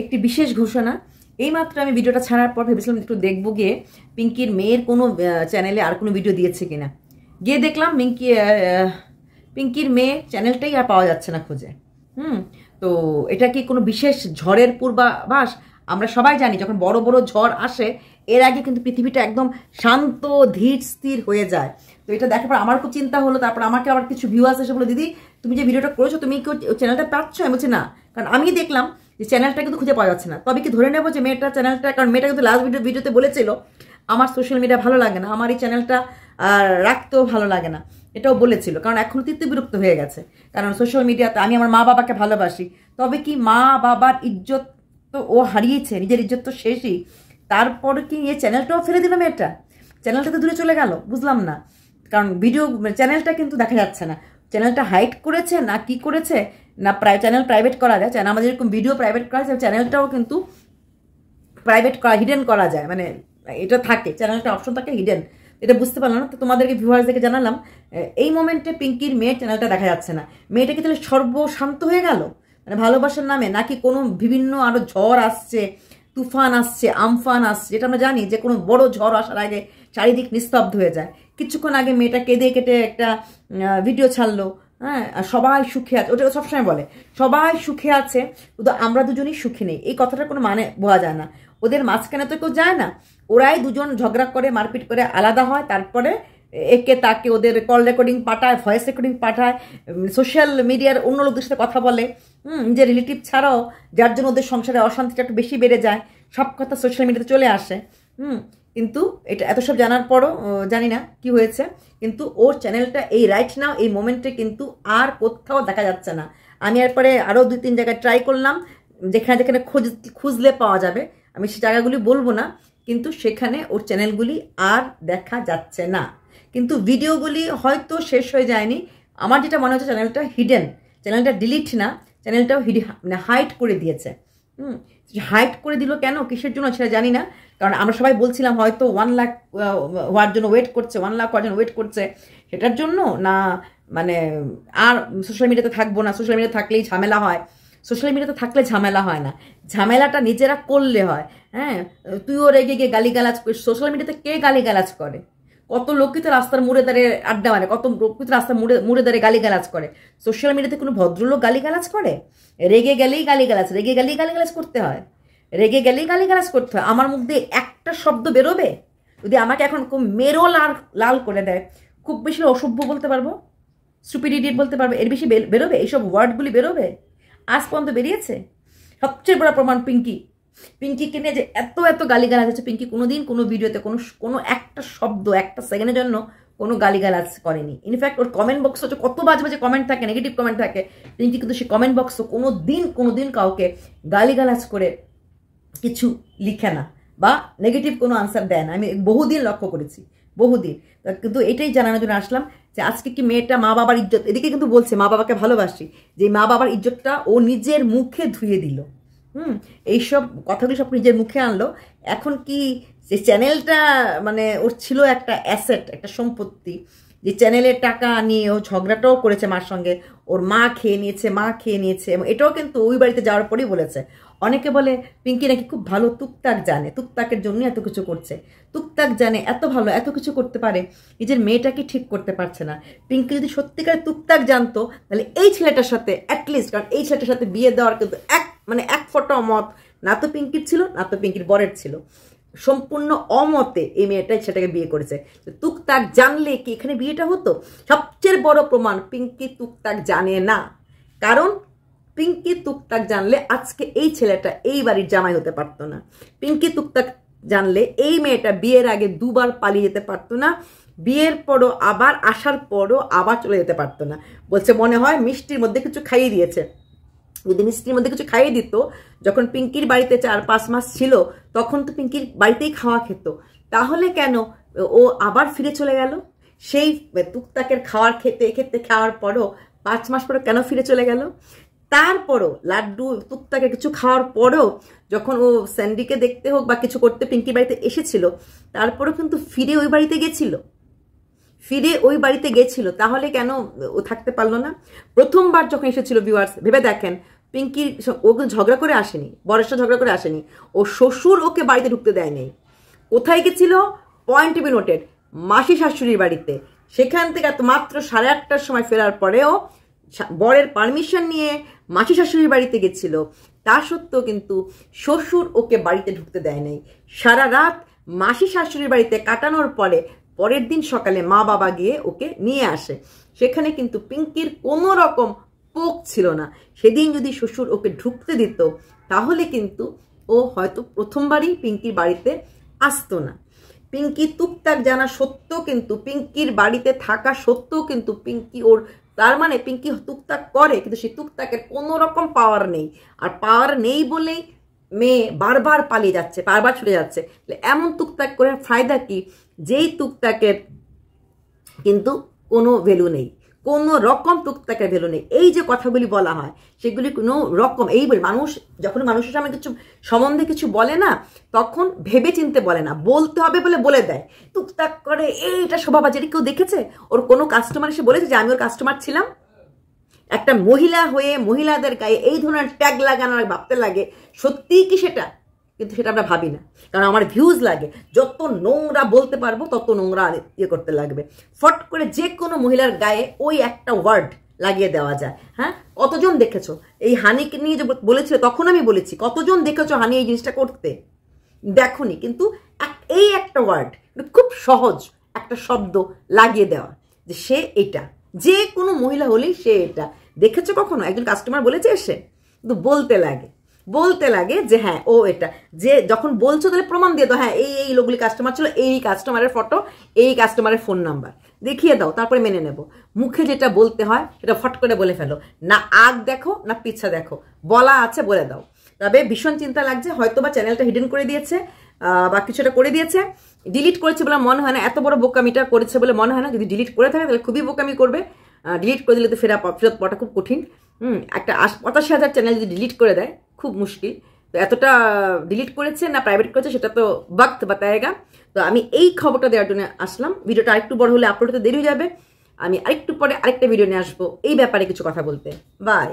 একটি বিশেষ ঘোষণা এইমাত্র আমি ভিডিওটা ছাড়ার পর ভেবেছিলাম একটু দেখবো গিয়ে পিঙ্কির মেয়ের কোনো চ্যানেলে আর কোনো ভিডিও দিয়েছে কিনা গিয়ে দেখলাম মিঙ্কি পিঙ্কির মেয়ে চ্যানেলটাই আর পাওয়া যাচ্ছে না খুঁজে হুম তো এটা কি কোনো বিশেষ ঝড়ের পূর্বাভাস আমরা সবাই জানি যখন বড় বড় ঝড় আসে এর আগে কিন্তু পৃথিবীটা একদম শান্ত ধীর স্থির হয়ে যায় তো এটা দেখার পর আমার খুব চিন্তা হলো তারপর আমাকে আবার কিছু ভিউ এসে বলো দিদি তুমি যে ভিডিওটা করেছো তুমি কেউ চ্যানেলটা পাচ্ছ আমি বলছি না কারণ আমি দেখলাম যে চ্যানেলটা কিন্তু খুঁজে পাওয়া যাচ্ছে না তবে কি ধরে নেবো যে মেয়েটা চ্যানেলটা কারণ মেয়েটা কিন্তু লাস্ট ভিডিও ভিডিওতে বলেছিল আমার সোশ্যাল মিডিয়া ভালো লাগে না আমার এই চ্যানেলটা রাখতেও ভালো লাগে না এটাও বলেছিল কারণ এখন তৃতীয় বিরক্ত হয়ে গেছে কারণ সোশ্যাল মিডিয়াতে আমি আমার মা বাবাকে ভালোবাসি তবে কি মা বাবার ইজ্জত তো ও হারিয়েছে নিজের ইজ্জত তো শেষই তারপর কি এই চ্যানেলটাও ফেলে দিল মেয়েটা চ্যানেলটা তো দূরে চলে গেল বুঝলাম না কারণ ভিডিও চ্যানেলটা কিন্তু দেখা যাচ্ছে না চ্যানেলটা হাইট করেছে না কি করেছে না চ্যানেল প্রাইভেট করা যায় চ্যানেল আমাদের যেরকম ভিডিও প্রাইভেট করা যায় চ্যানেলটাও কিন্তু প্রাইভেট করা হিডেন করা যায় মানে এটা থাকে চ্যানেলটা অপশন থাকে হিডেন এটা বুঝতে পারলাম না তো তোমাদেরকে ভিউয়ার্সদেরকে জানালাম এই মোমেন্টে পিঙ্কির মেয়ের চ্যানেলটা দেখা যাচ্ছে না মেয়েটাকে তাহলে সর্বশান্ত হয়ে গেল মানে ভালোবাসার নামে নাকি কোনো বিভিন্ন আরও ঝড় আসছে তুফান আসছে আমফান আসছে যেটা আমরা জানি যে কোনো বড় ঝড় আসার আগে চারিদিক নিস্তব্ধ হয়ে যায় কিছুক্ষণ আগে মেয়েটা কেঁদে কেটে একটা ভিডিও ছাড়লো হ্যাঁ সবাই সুখে আছে ওটা সবসময় বলে সবাই সুখে আছে কিন্তু আমরা দুজনই সুখী নেই এই কথাটা কোনো মানে বোঝা যায় না ওদের মাঝখানে তো কেউ যায় না ওরাই দুজন ঝগড়া করে মারপিট করে আলাদা হয় তারপরে একে তাকে ওদের কল রেকর্ডিং পাঠায় ভয়েস রেকর্ডিং পাঠায় সোশ্যাল মিডিয়ার অন্য লোকদের সাথে কথা বলে হুম যে রিলেটিভ ছাড়াও যার জন্য ওদের সংসারে অশান্তিটা একটু বেশি বেড়ে যায় সব কথা সোশ্যাল মিডিয়াতে চলে আসে হুম কিন্তু এটা এত সব জানার পরও জানি না কি হয়েছে কিন্তু ওর চ্যানেলটা এই রাইট নাও এই মোমেন্টে কিন্তু আর কোথাও দেখা যাচ্ছে না আমি এরপরে আরও দুই তিন জায়গায় ট্রাই করলাম যেখানে যেখানে খোঁজ খুঁজলে পাওয়া যাবে আমি সে জায়গাগুলি বলবো না কিন্তু সেখানে ওর চ্যানেলগুলি আর দেখা যাচ্ছে না কিন্তু ভিডিওগুলি হয়তো শেষ হয়ে যায়নি আমার যেটা মনে হচ্ছে চ্যানেলটা হিডেন চ্যানেলটা ডিলিট না চ্যানেলটাও হিডি মানে হাইড করে দিয়েছে হুম হাইট করে দিল কেন কিসের জন্য সেটা জানি না কারণ আমরা সবাই বলছিলাম হয়তো ওয়ান লাখ হওয়ার জন্য ওয়েট করছে ওয়ান লাখ হওয়ার জন্য ওয়েট করছে সেটার জন্য না মানে আর সোশ্যাল মিডিয়াতে থাকবো না সোশ্যাল মিডিয়া থাকলেই ঝামেলা হয় সোশ্যাল মিডিয়াতে থাকলে ঝামেলা হয় না ঝামেলাটা নিজেরা করলে হয় হ্যাঁ তুইও রেগে গিয়ে গালিগালাজ সোশ্যাল মিডিয়াতে কে গালিগালাজ করে কত লোককে রাস্তার মুড়ে দাঁড়িয়ে আড্ডা মানে কত লোককে রাস্তার মুড়ে মুড়ে দাঁড়িয়ে গালিগালাজ করে সোশ্যাল মিডিয়াতে কোনো ভদ্রলোক গালিগালাজ করে রেগে গেলেই গালিগালাজ রেগে গেলেই গালিগালাজ করতে হয় রেগে গেলেই গালিগালাজ করতে হয় আমার মুখ দিয়ে একটা শব্দ বেরোবে যদি আমাকে এখন খুব মেরো লাল লাল করে দেয় খুব বেশি অসভ্য বলতে পারবো সুপিরিডিয়েট বলতে পারবো এর বেশি বেরোবে এইসব ওয়ার্ডগুলি বেরোবে আজ পর্যন্ত বেরিয়েছে সবচেয়ে বড় প্রমাণ পিঙ্কি পিঙ্কিকে নিয়ে যে এত এত গালিগালাজ হচ্ছে পিঙ্কি কোনো দিন কোনো ভিডিওতে কোনো কোনো একটা শব্দ একটা সেকেন্ডের জন্য কোনো গালিগালাজ করেনি ইনফ্যাক্ট ওর কমেন্ট বক্স হচ্ছে কত বাজে বাজে কমেন্ট থাকে নেগেটিভ কমেন্ট থাকে পিঙ্কি কিন্তু সে কমেন্ট বক্স কোনো দিন কোনো দিন কাউকে গালিগালাজ করে কিছু লিখে না বা নেগেটিভ কোনো আনসার দেয় না আমি বহুদিন লক্ষ্য করেছি বহুদিন কিন্তু এটাই জানানোর জন্য আসলাম যে আজকে কি মেয়েটা মা বাবার ইজ্জত এদিকে কিন্তু বলছে মা বাবাকে ভালোবাসি যে মা বাবার ইজ্জতটা ও নিজের মুখে ধুয়ে দিল হুম এইসব কথাগুলি সব নিজের মুখে আনলো এখন কি যে চ্যানেলটা মানে ওর ছিল একটা অ্যাসেট একটা সম্পত্তি যে চ্যানেলের টাকা নিয়ে ও ঝগড়াটাও করেছে মার সঙ্গে ওর মা খেয়ে নিয়েছে মা খেয়ে নিয়েছে এবং এটাও কিন্তু ওই বাড়িতে যাওয়ার পরেই বলেছে অনেকে বলে পিঙ্কি নাকি খুব ভালো তুকতাক জানে তুকতাকের জন্য এত কিছু করছে তুকতাক জানে এত ভালো এত কিছু করতে পারে নিজের মেয়েটাকে ঠিক করতে পারছে না পিঙ্কি যদি সত্যিকার তুকতাক জানতো তাহলে এই ছেলেটার সাথে অ্যাটলিস্ট কারণ এই ছেলেটার সাথে বিয়ে দেওয়ার কিন্তু এক মানে এক ফোঁটা অমত না তো পিঙ্কির ছিল না তো পিঙ্কির বরের ছিল সম্পূর্ণ অমতে এই মেয়েটাই সেটাকে বিয়ে করেছে তুকতাক জানলে কি এখানে বিয়েটা হতো সবচেয়ে বড় প্রমাণ পিঙ্কি তুকতাক জানে না কারণ পিঙ্কি তুকতাক জানলে আজকে এই ছেলেটা এই বাড়ির জামাই হতে পারতো না পিঙ্কি তুকতাক জানলে এই মেয়েটা বিয়ের আগে দুবার পালিয়ে যেতে পারতো না বিয়ের পরও আবার আসার পরও আবার চলে যেতে পারতো না বলছে মনে হয় মিষ্টির মধ্যে কিছু খাইয়ে দিয়েছে যদি মিষ্টির মধ্যে কিছু খাইয়ে দিত যখন পিঙ্কির বাড়িতে চার পাঁচ মাস ছিল তখন তো পিঙ্কির বাড়িতেই খাওয়া খেত তাহলে কেন ও আবার ফিরে চলে গেল সেই টুকটাকের খাওয়ার খেতে খেতে খাওয়ার পরও পাঁচ মাস পরে কেন ফিরে চলে গেল তারপরও লাড্ডু টুকটাকে কিছু খাওয়ার পরও যখন ও স্যান্ডিকে দেখতে হোক বা কিছু করতে পিঙ্কির বাড়িতে এসেছিল তারপরও কিন্তু ফিরে ওই বাড়িতে গেছিল ফিরে ওই বাড়িতে গেছিল তাহলে কেন ও থাকতে পারলো না প্রথমবার যখন এসেছিল ভিউয়ার্স ভেবে দেখেন পিঙ্কির ও কিন্তু ঝগড়া করে আসেনি বরেশটা ঝগড়া করে আসেনি ও শ্বশুর ওকে বাড়িতে ঢুকতে দেয়নি কোথায় গেছিল পয়েন্ট বি নোটেড মাসি শাশুড়ির বাড়িতে সেখান থেকে মাত্র সাড়ে আটটার সময় ফেরার পরেও বরের পারমিশন নিয়ে মাসি শাশুড়ির বাড়িতে গেছিল তা সত্ত্বেও কিন্তু শ্বশুর ওকে বাড়িতে ঢুকতে দেয় নেই সারা রাত মাসি শাশুড়ির বাড়িতে কাটানোর পরে পরের দিন সকালে মা বাবা গিয়ে ওকে নিয়ে আসে সেখানে কিন্তু পিঙ্কির কোনো রকম পোক ছিল না সেদিন যদি শ্বশুর ওকে ঢুকতে দিত তাহলে কিন্তু ও হয়তো প্রথমবারই পিঙ্কির বাড়িতে আসতো না পিঙ্কি টুকটাক জানা সত্ত্বেও কিন্তু পিঙ্কির বাড়িতে থাকা সত্ত্বেও কিন্তু পিঙ্কি ওর তার মানে পিঙ্কি টুকটাক করে কিন্তু সেই টুকটাকের কোনো রকম পাওয়ার নেই আর পাওয়ার নেই বলেই মেয়ে বারবার পালিয়ে যাচ্ছে বারবার ছুটে যাচ্ছে এমন টুকটাক করে ফায়দা কি যেই টুকটাকের কিন্তু কোনো ভ্যালু নেই কোনো রকম টুকটাকের ভ্যালু নেই এই যে কথাগুলি বলা হয় সেগুলি কোনো রকম এই মানুষ যখন মানুষের সামনে কিছু সম্বন্ধে কিছু বলে না তখন ভেবে চিনতে বলে না বলতে হবে বলে বলে দেয় টুকটাক করে এইটা শোভাবাজারে কেউ দেখেছে ওর কোনো কাস্টমার এসে বলেছে যে আমি ওর কাস্টমার ছিলাম একটা মহিলা হয়ে মহিলাদের গায়ে এই ধরনের ট্যাগ লাগানো ভাবতে লাগে সত্যিই কি সেটা কিন্তু সেটা আমরা ভাবি না কারণ আমার ভিউজ লাগে যত নোংরা বলতে পারবো তত নোংরা ইয়ে করতে লাগবে ফট করে যে কোনো মহিলার গায়ে ওই একটা ওয়ার্ড লাগিয়ে দেওয়া যায় হ্যাঁ কতজন দেখেছো এই হানিকে নিয়ে যে বলেছিল তখন আমি বলেছি কতজন দেখেছো হানি এই জিনিসটা করতে দেখনি কিন্তু এই একটা ওয়ার্ড মানে খুব সহজ একটা শব্দ লাগিয়ে দেওয়া যে সে এটা যে কোনো মহিলা হলেই সে এটা দেখেছো কখনো একজন কাস্টমার বলেছে এসে কিন্তু বলতে লাগে বলতে লাগে যে হ্যাঁ ও এটা যে যখন বলছো তাহলে প্রমাণ দিয়ে দাও হ্যাঁ এই এই লোকগুলি কাস্টমার ছিল এই কাস্টমারের ফটো এই কাস্টমারের ফোন নাম্বার দেখিয়ে দাও তারপরে মেনে নেব মুখে যেটা বলতে হয় সেটা ফট করে বলে ফেলো না আগ দেখো না পিছা দেখো বলা আছে বলে দাও তবে ভীষণ চিন্তা লাগছে হয়তো বা চ্যানেলটা হিডেন করে দিয়েছে বা কিছুটা করে দিয়েছে ডিলিট করেছে বলে মনে হয় না এত বড় বোকামিটা করেছে বলে মনে হয় না যদি ডিলিট করে থাকে তাহলে খুবই বোকামি করবে ডিলিট করে দিলে তো ফেরা ফেরত পাওয়াটা খুব কঠিন হুম একটা আশ পঁচাশি হাজার চ্যানেল যদি ডিলিট করে দেয় খুব মুশকিল তো এতটা ডিলিট করেছে না প্রাইভেট করেছে সেটা তো বাক্ত বাতায়গা তো আমি এই খবরটা দেওয়ার জন্য আসলাম ভিডিওটা আরেকটু বড় হলে আপলোড হতে দেরি হয়ে যাবে আমি আরেকটু পরে আরেকটা ভিডিও নিয়ে আসবো এই ব্যাপারে কিছু কথা বলতে বাই